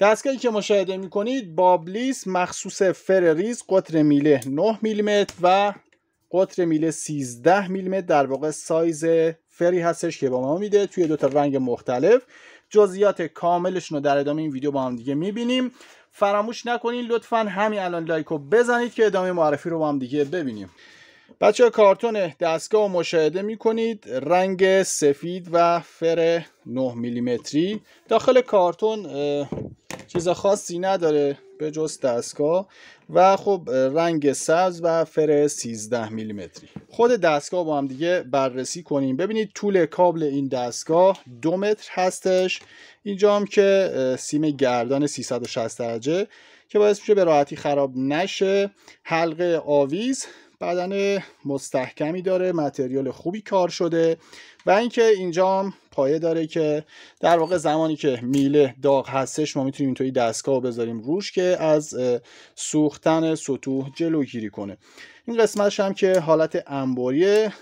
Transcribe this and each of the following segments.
دستگاهی که مشاهده می کنید بابلیس مخصوص فرریز قطر میله 9 میلیمتر و قطر میله 13 میلیمتر در واقع سایز فری هستش که با ما میده توی دو تا رنگ مختلف جزئیات کاملش رو در ادامه این ویدیو با هم دیگه میبینیم فراموش نکنید لطفا همین الان لایک رو بزنید که ادامه معرفی رو با هم دیگه ببینیم بچه کارتون دستگاه رو مشاهده می کنید رنگ سفید و فر 9 میلیمتری داخل کارتون چیز خاصی نداره به جز دستگاه و خب رنگ سبز و فر 13 میلیمتری خود دستگاه با هم دیگه بررسی کنیم ببینید طول کابل این دستگاه دو متر هستش اینجا هم که سیم گردان 360 درجه که باعث میشه به راحتی خراب نشه حلقه آویز بدن مستحکمی داره متریال خوبی کار شده و اینکه اینجا پایه داره که در واقع زمانی که میله داغ هستش ما میتونیم اینطوری دستگاه رو بذاریم روش که از سوختن سطوح جلوگیری کنه این قسمتش هم که حالت انباریه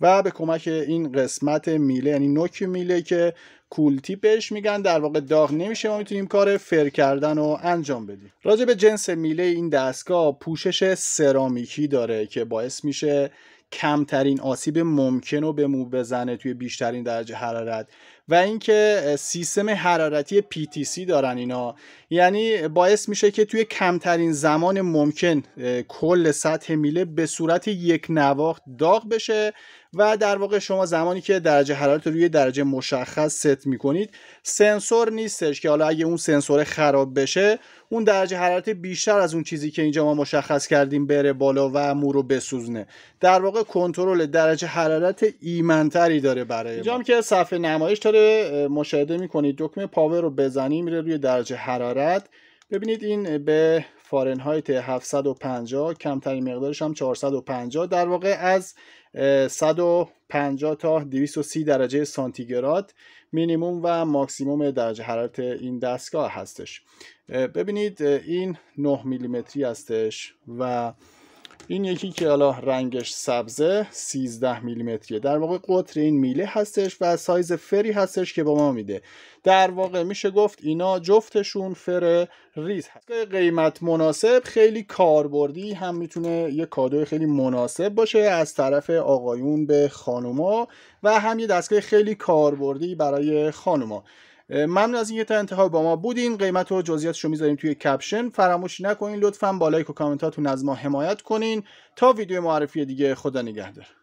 و به کمک این قسمت میله یعنی نوک میله که کولتی بهش میگن در واقع داغ نمیشه ما میتونیم کار فر کردن رو انجام بدیم راجع به جنس میله این دستگاه پوشش سرامیکی داره که باعث میشه کمترین آسیب ممکن رو به مو بزنه توی بیشترین درجه حرارت و اینکه سیستم حرارتی PTC دارن اینا یعنی باعث میشه که توی کمترین زمان ممکن کل سطح میله به صورت یک نواخت داغ بشه و در واقع شما زمانی که درجه حرارت روی درجه مشخص ست میکنید سنسور نیستش که حالا اگه اون سنسور خراب بشه اون درجه حرارت بیشتر از اون چیزی که اینجا ما مشخص کردیم بره بالا و مو رو بسوزنه در واقع کنترل درجه حرارت ایمنتری داره برای اینجا هم که صفحه نمایش داره مشاهده میکنید دکمه پاور رو بزنیم میره روی درجه حرارت ببینید این به فارنهایت 750 کمترین مقدارش هم 450 در واقع از 150 تا 230 درجه سانتیگراد مینیموم و ماکسیموم درجه حرارت این دستگاه هستش ببینید این 9 میلیمتری هستش و این یکی که حالا رنگش سبزه 13 میلیمتریه در واقع قطر این میله هستش و سایز فری هستش که با ما میده در واقع میشه گفت اینا جفتشون فر ریز هست قیمت مناسب خیلی کاربردی هم میتونه یه کادوی خیلی مناسب باشه از طرف آقایون به خانوما و هم یه دستگاه خیلی کاربردی برای خانوما ممنون از اینکه تا انتها با ما بودین قیمت و جزئیاتش رو میذاریم توی کپشن فراموش نکنین لطفا با لایک و کامنتاتون از ما حمایت کنین تا ویدیو معرفی دیگه خدا نگهدار